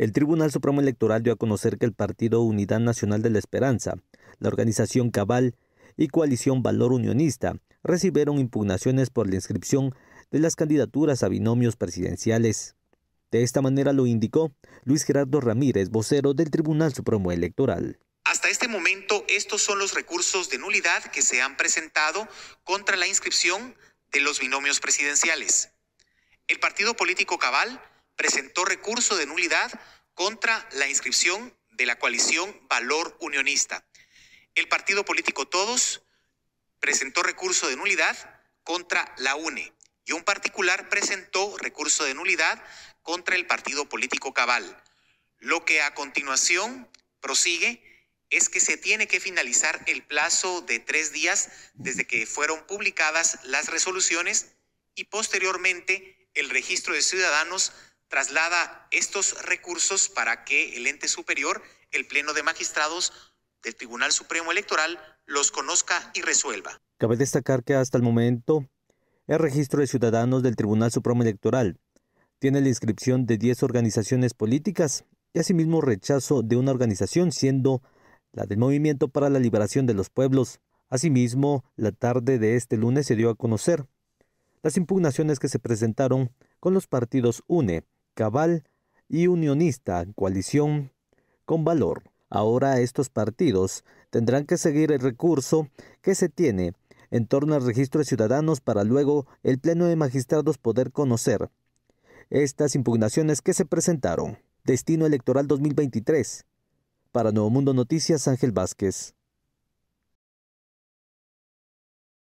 El Tribunal Supremo Electoral dio a conocer que el partido Unidad Nacional de la Esperanza, la organización Cabal y coalición Valor Unionista recibieron impugnaciones por la inscripción de las candidaturas a binomios presidenciales. De esta manera lo indicó Luis Gerardo Ramírez, vocero del Tribunal Supremo Electoral. Hasta este momento, estos son los recursos de nulidad que se han presentado contra la inscripción de los binomios presidenciales. El partido político Cabal presentó recurso de nulidad contra la inscripción de la coalición Valor Unionista. El partido político Todos presentó recurso de nulidad contra la UNE y un particular presentó recurso de nulidad contra el partido político Cabal. Lo que a continuación prosigue es que se tiene que finalizar el plazo de tres días desde que fueron publicadas las resoluciones y posteriormente el registro de ciudadanos traslada estos recursos para que el ente superior, el Pleno de Magistrados del Tribunal Supremo Electoral, los conozca y resuelva. Cabe destacar que hasta el momento el registro de ciudadanos del Tribunal Supremo Electoral tiene la inscripción de 10 organizaciones políticas y asimismo rechazo de una organización siendo la del Movimiento para la Liberación de los Pueblos. Asimismo, la tarde de este lunes se dio a conocer las impugnaciones que se presentaron con los partidos UNE, Cabal y Unionista, coalición con valor. Ahora estos partidos tendrán que seguir el recurso que se tiene en torno al registro de ciudadanos para luego el Pleno de Magistrados poder conocer estas impugnaciones que se presentaron. Destino Electoral 2023. Para Nuevo Mundo Noticias, Ángel Vázquez.